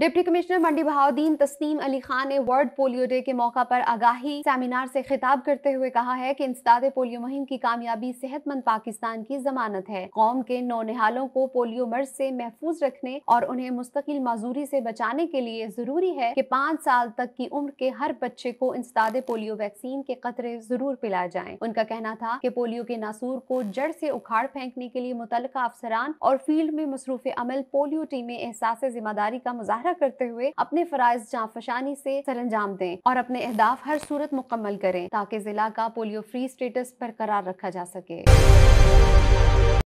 deputy commissioner Mandi Bahauddin Tasneem Ali Khan ने world polio day के मौका पर आगाही सेमिनार से खिताब करते हुए कहा है कि इंसदाद पोलियो मुहिम की कामयाबी सेहतमंद पाकिस्तान की जमानत है कौम के नौनिहालों को पोलियो मर्ज से महफूज रखने और उन्हें मुस्तकिल माजूरी से बचाने के लिए जरूरी है कि पाँच साल तक की उम्र के हर बच्चे को इंसदाद पोलियो वैक्सीन के कतरे जरूर पिलाए जाए उनका कहना था की पोलियो के नासूर को जड़ से उखाड़ फेंकने के लिए मुतल अफसरान और फील्ड में मसरूफ अमल पोलियो टीमें एहसास जिम्मेदारी का मुजाहरा मुजाहरा करते हुए अपने फराइज जाफशानी से अंजाम दें और अपने अहदाफ हर सूरत मुकम्मल करें ताकि जिला का पोलियो फ्री स्टेटस बरकरार रखा जा सके